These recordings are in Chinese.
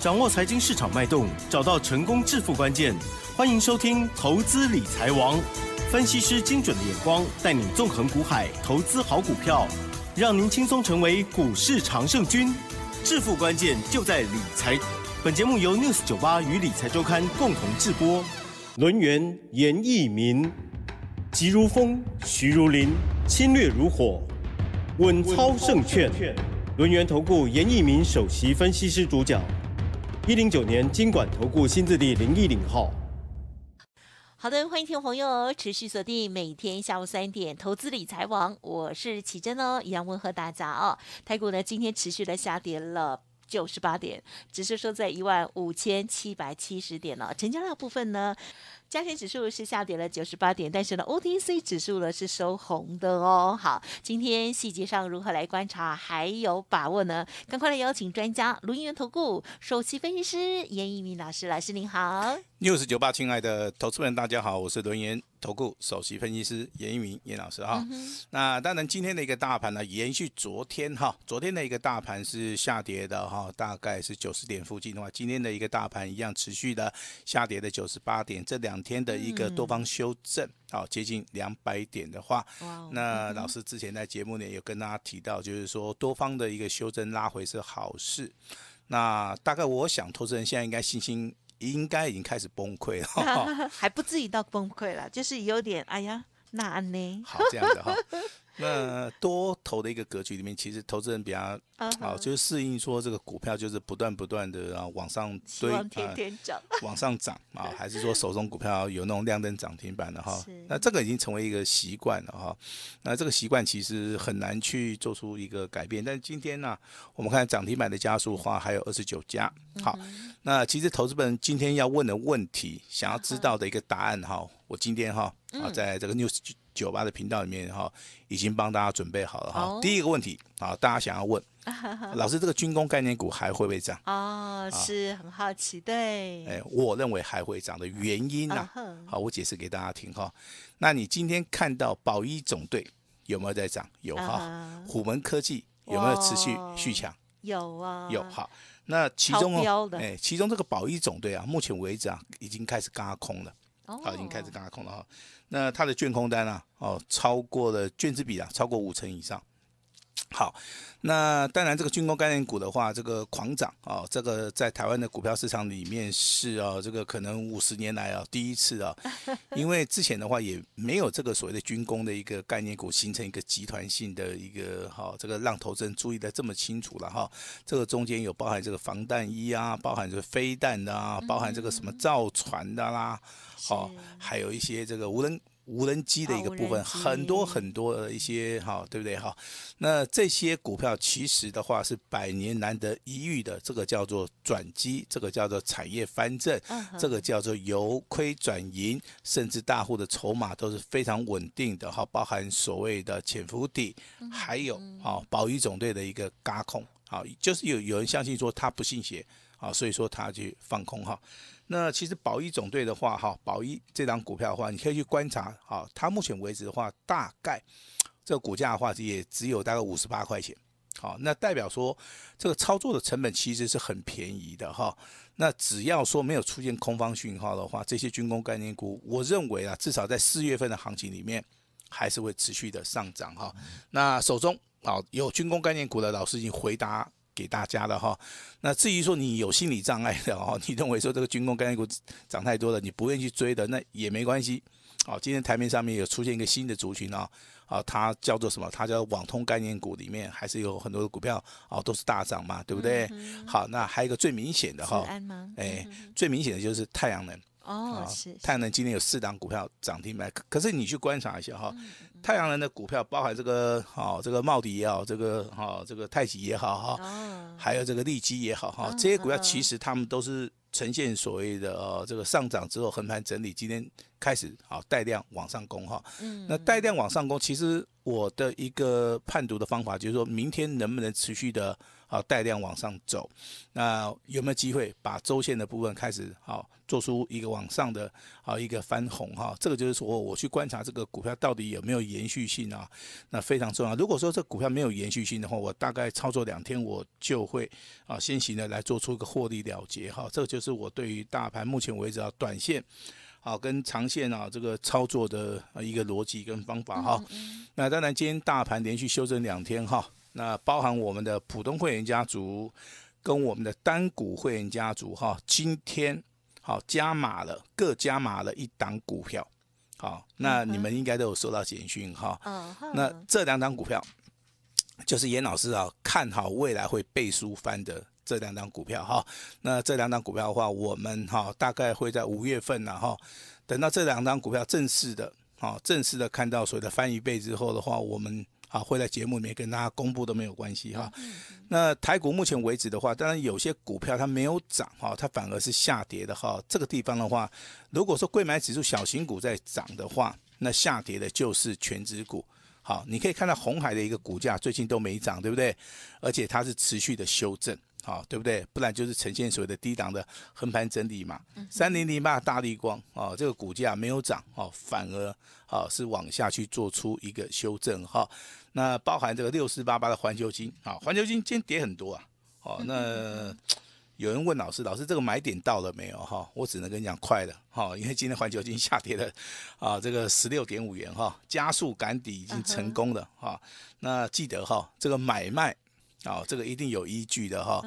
掌握财经市场脉动，找到成功致富关键。欢迎收听《投资理财王》，分析师精准的眼光，带你纵横股海，投资好股票，让您轻松成为股市常胜军。致富关键就在理财。本节目由 News 九八与理财周刊共同制播。轮源严义明，急如风，徐如林，侵略如火，稳操胜券。轮源投顾严义明首席分析师，主角。一零九年金管投顾新置地零一零号，好的，欢迎听众朋友持续锁定每天下午三点投资理财网，我是启真哦，一样问候大家啊。台股呢今天持续的下跌了九十八点，只是收在一万五千七百七十点了。成交量部分呢？加权指数是下跌了九十八点，但是呢，O T C 指数呢是收红的哦。好，今天细节上如何来观察，还有把握呢？赶快来邀请专家卢英元投顾首席分析师严一鸣老师，老师您好。六十九八，亲爱的投资人，大家好，我是轮研投顾首席分析师严一鸣严老师哈，那当然，今天的一个大盘呢，延续昨天哈，昨天的一个大盘是下跌的哈，大概是九十点附近的话，今天的一个大盘一样持续的下跌的九十八点，这两天的一个多方修正，好接近两百点的话，那老师之前在节目里有跟大家提到，就是说多方的一个修正拉回是好事，那大概我想，投资人现在应该信心。应该已经开始崩溃了，还不至于到崩溃了，就是有点，哎呀，安呢？好，这样子哈。那多头的一个格局里面，其实投资人比较好，就是适应说这个股票就是不断不断的啊往上堆，天天涨，往上涨啊，还是说手中股票有那种亮灯涨停板的哈？那这个已经成为一个习惯了哈。那这个习惯其实很难去做出一个改变。但今天呢，我们看涨停板的加速的话，还有二十九家。好，那其实投资人今天要问的问题，想要知道的一个答案哈，我今天哈啊在这个 news。酒吧的频道里面哈，已经帮大家准备好了哈。第一个问题啊，大家想要问 老师，这个军工概念股还会不会涨？哦，是很好奇对。哎，我认为还会涨的原因呢？好，我解释给大家听哈。那你今天看到宝一总队有没有在涨？有哈。虎门科技有没有持续续强？有啊。有哈。那其中哎，其中这个宝一总队啊，目前为止啊，已经开始嘎空了。哦。已经开始嘎空了哈。那它的券空单啊，哦，超过了券资比啊，超过五成以上。好，那当然，这个军工概念股的话，这个狂涨啊，这个在台湾的股票市场里面是啊，这个可能五十年来啊第一次啊，因为之前的话也没有这个所谓的军工的一个概念股形成一个集团性的一个好，这个让投资人注意的这么清楚了哈。这个中间有包含这个防弹衣啊，包含这个飞弹的啊，包含这个什么造船的啦，好，还有一些这个无人。无人机的一个部分，很多很多的一些哈，对不对哈？那这些股票其实的话是百年难得一遇的，这个叫做转机，这个叫做产业翻正，这个叫做由亏转盈，甚至大户的筹码都是非常稳定的哈，包含所谓的潜伏底，还有啊保育总队的一个嘎控啊，就是有有人相信说他不信邪啊，所以说他去放空哈。那其实宝一总队的话，哈，宝一这张股票的话，你可以去观察，哈，它目前为止的话，大概这个股价的话，也只有大概五十八块钱，好，那代表说这个操作的成本其实是很便宜的，哈，那只要说没有出现空方讯号的话，这些军工概念股，我认为啊，至少在四月份的行情里面，还是会持续的上涨，哈，那手中啊有军工概念股的老师，已经回答。给大家的哈，那至于说你有心理障碍的哦，你认为说这个军工概念股涨太多了，你不愿意去追的，那也没关系。好，今天台面上面有出现一个新的族群啊，啊，它叫做什么？它叫网通概念股里面还是有很多的股票哦，都是大涨嘛，对不对？好，那还有一个最明显的哈，哎，最明显的就是太阳能。哦，是太阳能今天有四档股票涨停板，可可是你去观察一下哈，太阳能的股票包含这个哈，这个茂迪也好，这个哈，这个太极也好哈，还有这个利基也好哈，这些股票其实他们都是呈现所谓的哦，这个上涨之后横盘整理，今天开始好带量往上攻哈。嗯，那带量往上攻，其实我的一个判读的方法就是说明天能不能持续的。好，带量往上走，那有没有机会把周线的部分开始好做出一个往上的好一个翻红哈？这个就是我我去观察这个股票到底有没有延续性啊？那非常重要。如果说这股票没有延续性的话，我大概操作两天，我就会啊先行的来做出一个获利了结哈。这个就是我对于大盘目前为止啊短线好跟长线啊这个操作的一个逻辑跟方法哈。那当然，今天大盘连续修正两天哈。那包含我们的普通会员家族，跟我们的单股会员家族，哈，今天好加码了，各加码了一档股票，好，那你们应该都有收到简讯哈，那这两档股票就是严老师啊，看好未来会背书翻的这两档股票哈，那这两档股票的话，我们哈大概会在五月份呢哈，等到这两档股票正式的啊，正式的看到所谓的翻一倍之后的话，我们。啊，会在节目里面跟大家公布都没有关系哈。那台股目前为止的话，当然有些股票它没有涨哈，它反而是下跌的哈。这个地方的话，如果说贵买指数小型股在涨的话，那下跌的就是全指股。好，你可以看到红海的一个股价最近都没涨，对不对？而且它是持续的修正。好，对不对？不然就是呈现所谓的低档的横盘整理嘛。三零零八大力光啊，这个股价没有涨哦，反而啊是往下去做出一个修正哈。那包含这个六四八八的环球金啊，环球金今天跌很多啊。哦，那有人问老师，老师这个买点到了没有哈？我只能跟你讲快了哈，因为今天环球金下跌了啊，这个十六点五元哈，加速赶底已经成功了哈。那记得哈，这个买卖。哦，这个一定有依据的哈。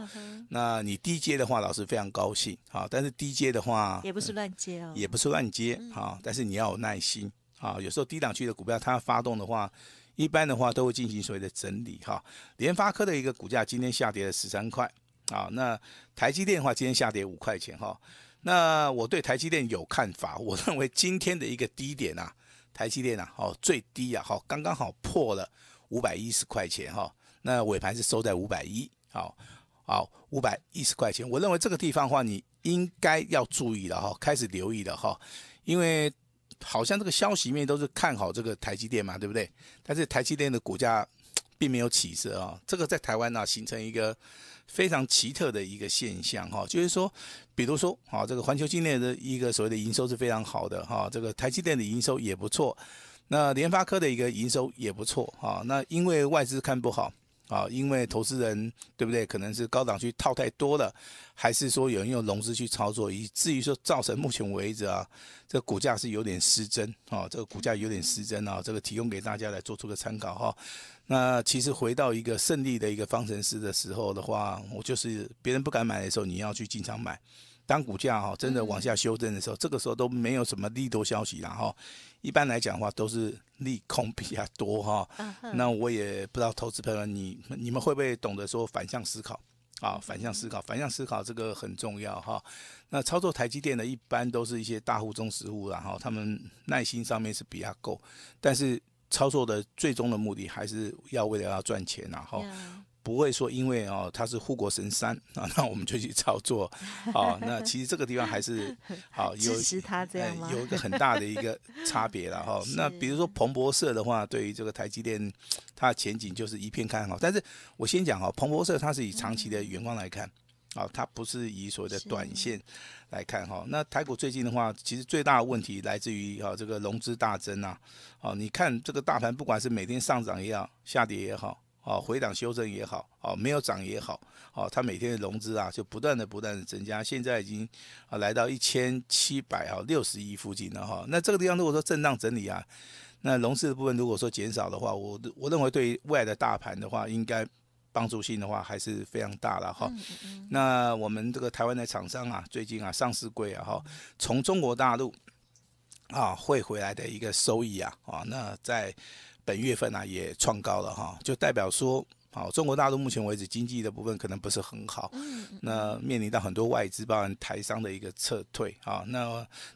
那你低阶的话，老师非常高兴。哈，但是低阶的话也不是乱接哦，也不是乱接。哈，但是你要有耐心。啊，有时候低档区的股票它要发动的话，一般的话都会进行所谓的整理哈。联发科的一个股价今天下跌了十三块。啊，那台积电的话今天下跌五块钱哈。那我对台积电有看法，我认为今天的一个低点呐，台积电呐，哦，最低啊，好，刚刚好破了五百一十块钱哈。那尾盘是收在五百一，好，好五百一十块钱。我认为这个地方的话，你应该要注意了哈，开始留意了哈，因为好像这个消息面都是看好这个台积电嘛，对不对？但是台积电的股价 并没有起色啊，这个在台湾呢形成一个非常奇特的一个现象哈，就是说，比如说啊，这个环球晶电的一个所谓的营收是非常好的哈，这个台积电的营收也不错，那联发科的一个营收也不错哈，那因为外资看不好。啊，因为投资人对不对？可能是高档区套太多了，还是说有人用融资去操作，以至于说造成目前为止啊，这股价是有点失真啊，这个股价有点失真啊，这个提供给大家来做出个参考哈。那其实回到一个胜利的一个方程式的时候的话，我就是别人不敢买的时候，你要去进场买。当股价哈真的往下修正的时候，这个时候都没有什么利多消息了哈。一般来讲的话，都是。利空比较多哈，那我也不知道投资朋友你你们会不会懂得说反向思考啊？反向思考，反向思考这个很重要哈。那操作台积电的一般都是一些大户中实户，然后他们耐心上面是比较够，但是操作的最终的目的还是要为了要赚钱，然后。不会说，因为哦，它是护国神山 啊，那我们就去操作，好，那其实这个地方还是 好，支持他这样有一个很大的一个差别了哈。那比如说彭博社的话，对于这个台积电，它的前景就是一片看好。但是我先讲哈，彭博社它是以长期的眼光来看，啊，它不是以所谓的短线来看哈。那台股最近的话，其实最大的问题来自于啊，这个融资大增啊，好，你看这个大盘不管是每天上涨也好，下跌也好。哦，回档修正也好，哦，没有涨也好，哦，它每天的融资啊，就不断的、不断的增加，现在已经啊来到一千七百啊六十亿附近了哈。那这个地方如果说震荡整理啊，那融资的部分如果说减少的话，我我认为对未来的大盘的话，应该帮助性的话还是非常大了哈。那我们这个台湾的厂商啊，最近啊上市贵啊哈，从中国大陆啊汇回来的一个收益啊，啊那在。本月份啊也创高了哈，就代表说，好，中国大陆目前为止经济的部分可能不是很好，那面临到很多外资，包含台商的一个撤退啊，那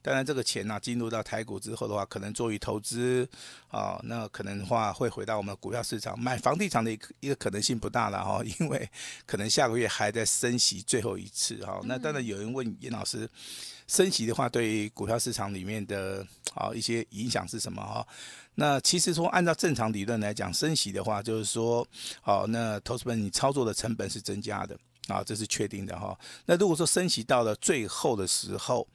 当然这个钱呢进入到台股之后的话，可能作为投资啊，那可能的话会回到我们股票市场买房地产的一个一个可能性不大了哈，因为可能下个月还在升息最后一次哈，那当然有人问严老师。升息的话，对股票市场里面的啊一些影响是什么哈？那其实说按照正常理论来讲，升息的话就是说，好，那投资本你操作的成本是增加的啊，这是确定的哈。那如果说升息到了最后的时候，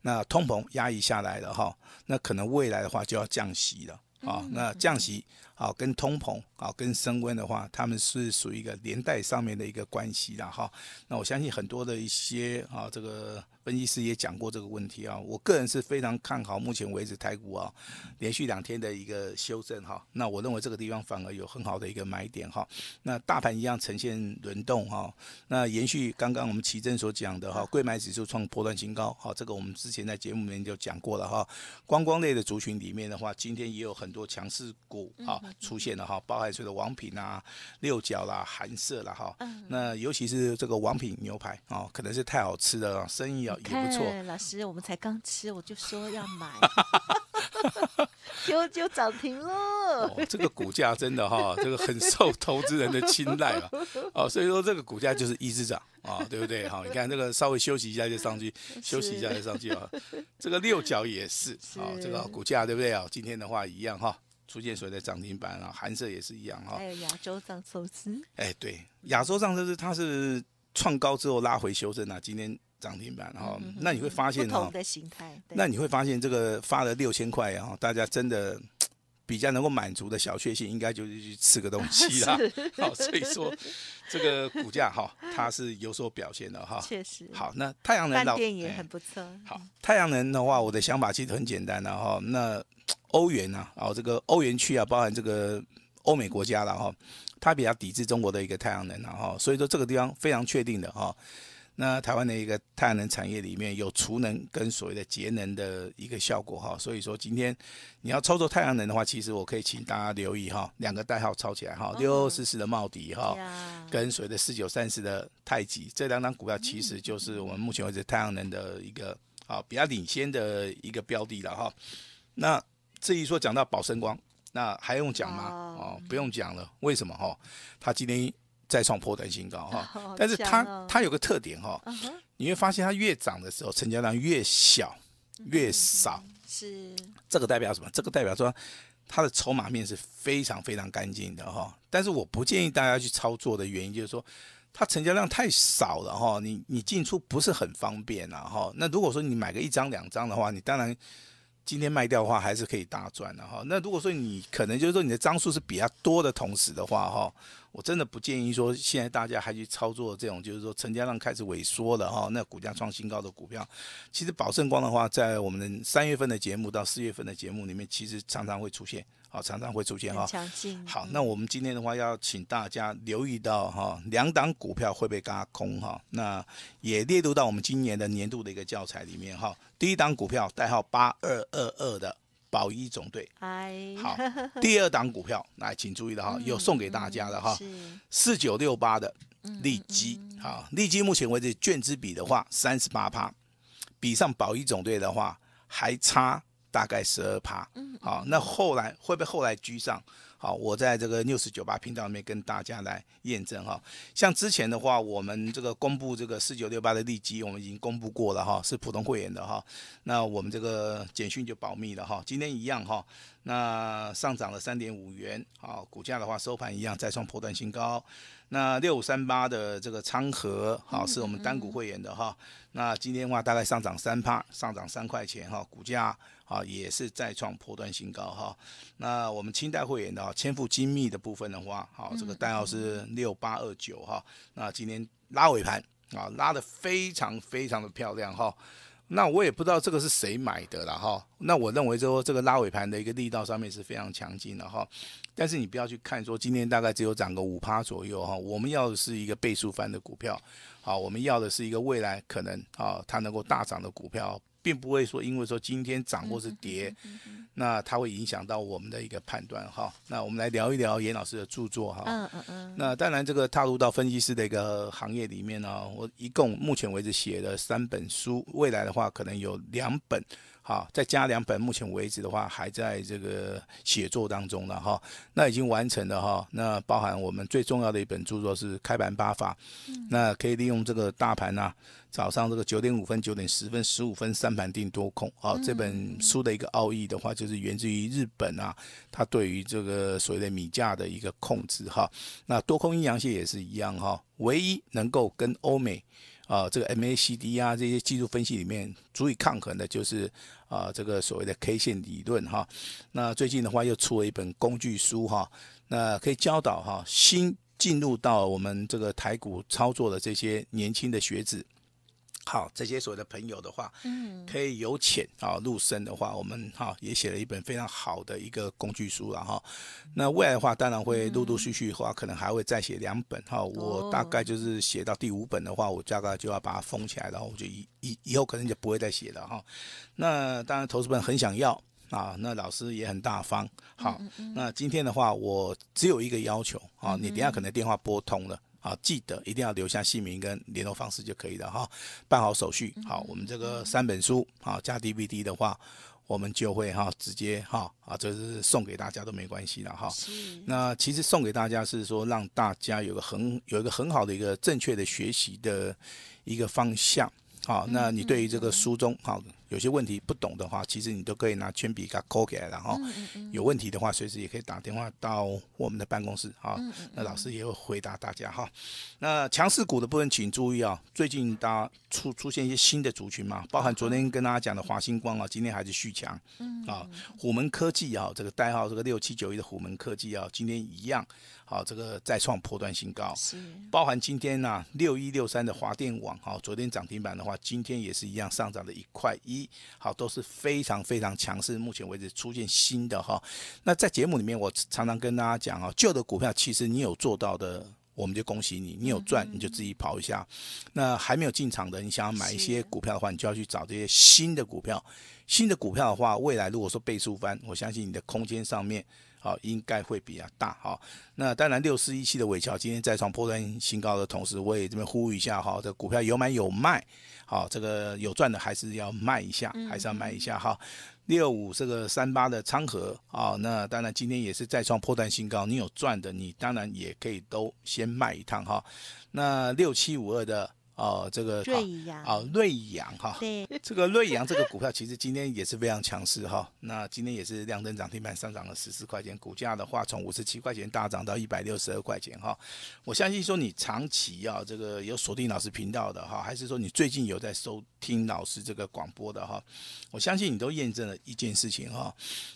那通膨压抑下来了哈，那可能未来的话就要降息了啊。那降息啊跟通膨啊跟升温的话，他们是属于一个连带上面的一个关系了哈。那我相信很多的一些啊这个。分析师也讲过这个问题啊，我个人是非常看好，目前为止台股啊，连续两天的一个修正哈，那我认为这个地方反而有很好的一个买点哈。那大盘一样呈现轮动哈，那延续刚刚我们奇珍所讲的哈，贵买指数创破断新高哈，这个我们之前在节目里面就讲过了哈。观光类的族群里面的话，今天也有很多强势股啊出现了哈，包含所谓的王品啊、六角啦、韩舍啦哈，那尤其是这个王品牛排啊，可能是太好吃的生意啊。也不错，老师，我们才刚吃，我就说要买，结 就涨停了。这个股价真的哈，这个很受投资人的青睐啊。哦，所以说这个股价就是一直涨啊，对不对？好，你看这个稍微休息一下就上去，休息一下就上去啊。这个六角也是，哦，这个股价对不对啊？今天的话一样哈，出现所谓的涨停板啊，寒色也是一样哈。还有亚洲上投资，哎，对，亚洲上投资它是创高之后拉回修正啊，今天。涨停板，哈、后那你会发现不的形态。那你会发现这个发了六千块，然后大家真的比较能够满足的小确幸，应该就是去吃个东西啦。好，所以说这个股价哈，它是有所表现的哈。确实。好，那太阳能老电也很不错。好，太阳能的话，我的想法其实很简单了哈。那欧元啊，哦，这个欧元区啊，包含这个欧美国家了哈，它比较抵制中国的一个太阳能然后所以说这个地方非常确定的哈。那台湾的一个太阳能产业里面有储能跟所谓的节能的一个效果哈，所以说今天你要操作太阳能的话，其实我可以请大家留意哈，两个代号抄起来哈，六四四的茂迪哈，跟所谓的四九三四的太极，这两张股票其实就是我们目前为止太阳能的一个啊比较领先的一个标的了哈。那至于说讲到宝生光，那还用讲吗？哦，不用讲了，为什么哈？他今天。再创破断新高哈，但是它它有个特点哈，你会发现它越涨的时候成交量越小越少，是这个代表什么？这个代表说它的筹码面是非常非常干净的哈。但是我不建议大家去操作的原因就是说它成交量太少了哈，你你进出不是很方便啊哈。那如果说你买个一张两张的话，你当然今天卖掉的话还是可以大赚的哈。那如果说你可能就是说你的张数是比较多的同时的话哈。我真的不建议说现在大家还去操作这种，就是说成交量开始萎缩的哈，那股价创新高的股票，其实宝盛光的话，在我们三月份的节目到四月份的节目里面，其实常常会出现，好，常常会出现哈。好，那我们今天的话要请大家留意到哈，两档股票会被嘎空哈，那也列入到我们今年的年度的一个教材里面哈。第一档股票代号八二二二的。宝一总队，好，第二档股票来，请注意了哈，有送给大家的哈，四九六八的利基哈，利基目前为止券资比的话三十八趴，比上宝一总队的话还差大概十二趴，好，那后来会会后来居上。好，我在这个六四九八频道里面跟大家来验证哈。像之前的话，我们这个公布这个四九六八的利基，我们已经公布过了哈，是普通会员的哈。那我们这个简讯就保密了哈。今天一样哈，那上涨了三点五元，好，股价的话收盘一样再创破断新高。那六五三八的这个昌河，好是我们单股会员的哈。那今天的话，大概上涨三帕，上涨三块钱哈，股价啊也是再创破断新高哈。那我们清代会员的千富精密的部分的话，好这个代号是六八二九哈。那今天拉尾盘啊，拉的非常非常的漂亮哈。那我也不知道这个是谁买的了哈，那我认为说这个拉尾盘的一个力道上面是非常强劲的哈，但是你不要去看说今天大概只有涨个五趴左右哈，我们要的是一个倍数翻的股票，好，我们要的是一个未来可能啊它能够大涨的股票。并不会说，因为说今天涨或是跌，那它会影响到我们的一个判断哈。那我们来聊一聊严老师的著作哈。嗯嗯嗯。那当然，这个踏入到分析师的一个行业里面呢，我一共目前为止写了三本书，未来的话可能有两本，好再加两本。目前为止的话，还在这个写作当中了哈。那已经完成了哈。那包含我们最重要的一本著作是《开盘八法》，那可以利用这个大盘啊。早上这个九点五分、九点十分、十五分三盘定多空啊，这本书的一个奥义的话，就是源自于日本啊，它对于这个所谓的米价的一个控制哈。那多空阴阳线也是一样哈，唯一能够跟欧美啊这个 MACD 啊这些技术分析里面足以抗衡的就是啊这个所谓的 K 线理论哈。那最近的话又出了一本工具书哈，那可以教导哈新进入到我们这个台股操作的这些年轻的学子。好，这些所谓的朋友的话，嗯，可以由浅啊入深的话，我们哈也写了一本非常好的一个工具书了哈。那未来的话，当然会陆陆续续的话，可能还会再写两本哈。我大概就是写到第五本的话，我大概就要把它封起来，然后我就以以以后可能就不会再写了哈。那当然，投资们很想要啊，那老师也很大方。好，那今天的话，我只有一个要求啊，你等下可能电话拨通了。啊，记得一定要留下姓名跟联络方式就可以了哈。办好手续，好，我们这个三本书，啊加 DVD 的话，我们就会哈直接哈啊，这是送给大家都没关系了哈。那其实送给大家是说让大家有个很有一个很好的一个正确的学习的一个方向。好，那你对于这个书中好。有些问题不懂的话，其实你都可以拿铅笔给抠起来，然后有问题的话，随时也可以打电话到我们的办公室啊。那老师也会回答大家哈。那强势股的部分，请注意啊，最近家出出现一些新的族群嘛，包含昨天跟大家讲的华星光啊，今天还是续强。嗯。啊，虎门科技啊，这个代号这个六七九一的虎门科技啊，今天一样。好，这个再创破断新高，是包含今天呢六一六三的华电网，好，昨天涨停板的话，今天也是一样上涨了一块一，好，都是非常非常强势，目前为止出现新的哈。那在节目里面，我常常跟大家讲啊，旧的股票其实你有做到的，我们就恭喜你，你有赚你就自己跑一下。那还没有进场的，你想要买一些股票的话，你就要去找这些新的股票。新的股票的话，未来如果说倍数翻，我相信你的空间上面。好，应该会比较大哈。那当然，六四一七的伟桥今天再创破断新高的同时，我也这边呼吁一下哈，这股票有买有卖，好，这个有赚的还是要卖一下，还是要卖一下哈。六五这个三八的昌河啊，那当然今天也是再创破断新高，你有赚的，你当然也可以都先卖一趟哈。那六七五二的。哦，这个瑞阳，哦，瑞阳哈，对，这个瑞阳这个股票其实今天也是非常强势哈。那今天也是量增涨停板，上涨了十四块钱，股价的话从五十七块钱大涨到一百六十二块钱哈。我相信说你长期啊，这个有锁定老师频道的哈，还是说你最近有在收听老师这个广播的哈，我相信你都验证了一件事情哈。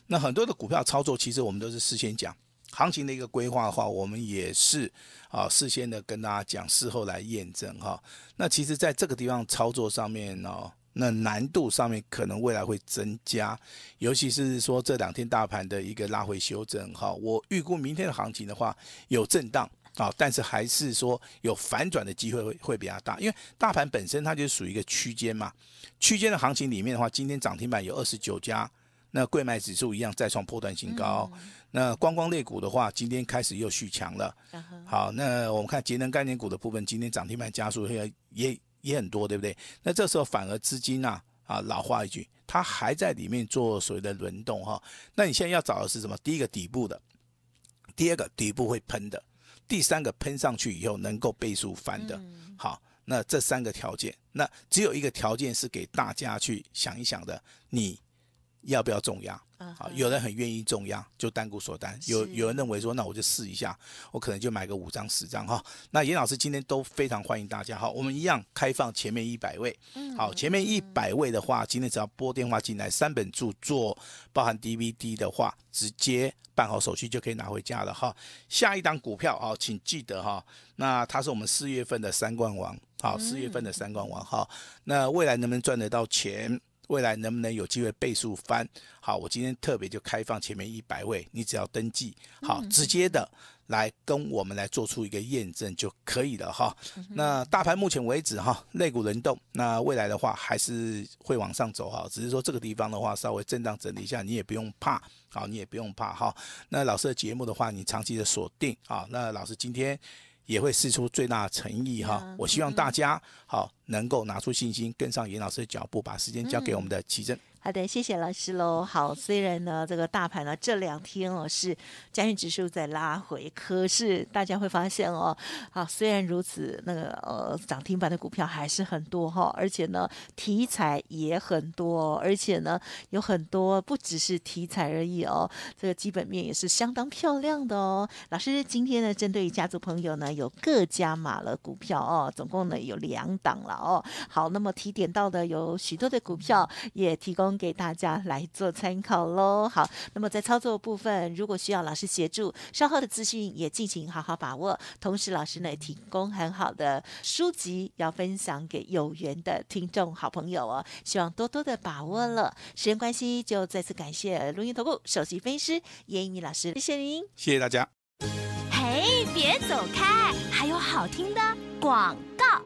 那很多的股票操作，其实我们都是事先讲。行情的一个规划的话，我们也是啊，事先的跟大家讲，事后来验证哈。那其实在这个地方操作上面呢，那难度上面可能未来会增加，尤其是说这两天大盘的一个拉回修正哈。我预估明天的行情的话，有震荡啊，但是还是说有反转的机会会会比较大，因为大盘本身它就属于一个区间嘛。区间的行情里面的话，今天涨停板有二十九家。那贵买指数一样再创破断新高，那观光类股的话，今天开始又续强了。好，那我们看节能概念股的部分，今天涨停板加速也也也很多，对不对？那这时候反而资金啊，啊，老话一句，它还在里面做所谓的轮动哈。那你现在要找的是什么？第一个底部的，第二个底部会喷的，第三个喷上去以后能够倍数翻的。好，那这三个条件，那只有一个条件是给大家去想一想的，你。要不要重压？好，有人很愿意重压，就单股锁单。有有人认为说，那我就试一下，我可能就买个五张、十张哈。那严老师今天都非常欢迎大家哈，我们一样开放前面一百位。好，前面一百位的话，今天只要拨电话进来，三本著作包含 DVD 的话，直接办好手续就可以拿回家了哈。下一档股票啊，请记得哈，那它是我们四月份的三冠王，好，四月份的三冠王哈，那未来能不能赚得到钱？未来能不能有机会倍数翻？好，我今天特别就开放前面一百位，你只要登记好，直接的来跟我们来做出一个验证就可以了哈。那大盘目前为止哈，肋骨轮动，那未来的话还是会往上走哈，只是说这个地方的话稍微震荡整理一下，你也不用怕，好，你也不用怕哈。那老师的节目的话，你长期的锁定啊。那老师今天。也会试出最大诚意哈，我希望大家好能够拿出信心跟上严老师的脚步，把时间交给我们的奇正。好的，谢谢老师喽。好，虽然呢，这个大盘呢这两天哦是加权指数在拉回，可是大家会发现哦，啊，虽然如此，那个呃涨停板的股票还是很多哈，而且呢题材也很多，而且呢有很多不只是题材而已哦，这个基本面也是相当漂亮的哦。老师今天呢，针对家族朋友呢有各家码了股票哦，总共呢有两档了哦。好，那么提点到的有许多的股票也提供。给大家来做参考喽。好，那么在操作部分，如果需要老师协助，稍后的资讯也进行好好把握。同时，老师呢也提供很好的书籍要分享给有缘的听众好朋友哦，希望多多的把握了。时间关系，就再次感谢录音投顾首席分析师叶一老师，谢谢您，谢谢大家。嘿，别走开，还有好听的广告。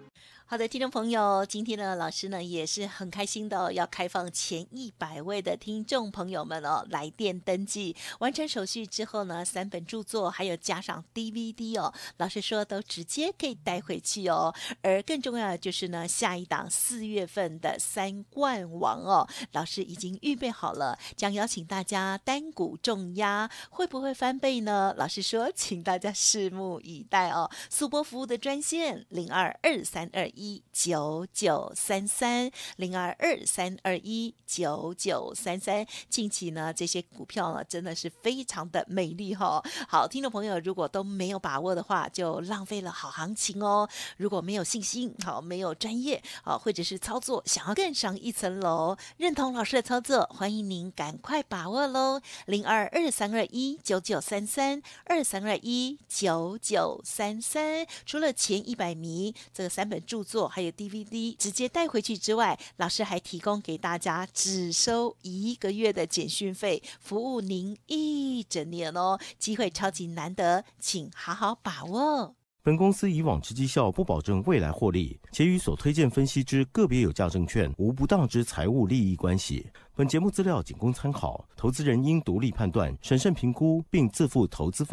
好的，听众朋友，今天呢，老师呢也是很开心的哦，要开放前一百位的听众朋友们哦，来电登记，完成手续之后呢，三本著作还有加上 DVD 哦，老师说都直接可以带回去哦。而更重要的就是呢，下一档四月份的三冠王哦，老师已经预备好了，将邀请大家单股重压，会不会翻倍呢？老师说，请大家拭目以待哦。速播服务的专线零二二三二。一九九三三零二二三二一九九三三，近期呢这些股票呢真的是非常的美丽哈。好，听众朋友如果都没有把握的话，就浪费了好行情哦。如果没有信心，好没有专业，好，或者是操作想要更上一层楼，认同老师的操作，欢迎您赶快把握喽。零二二三二一九九三三二三二一九九三三，除了前一百名这个三本著。做还有 DVD 直接带回去之外，老师还提供给大家，只收一个月的简讯费，服务您一整年哦，机会超级难得，请好好把握。本公司以往之绩效不保证未来获利，且与所推荐分析之个别有价证券无不当之财务利益关系。本节目资料仅供参考，投资人应独立判断、审慎评估，并自负投资。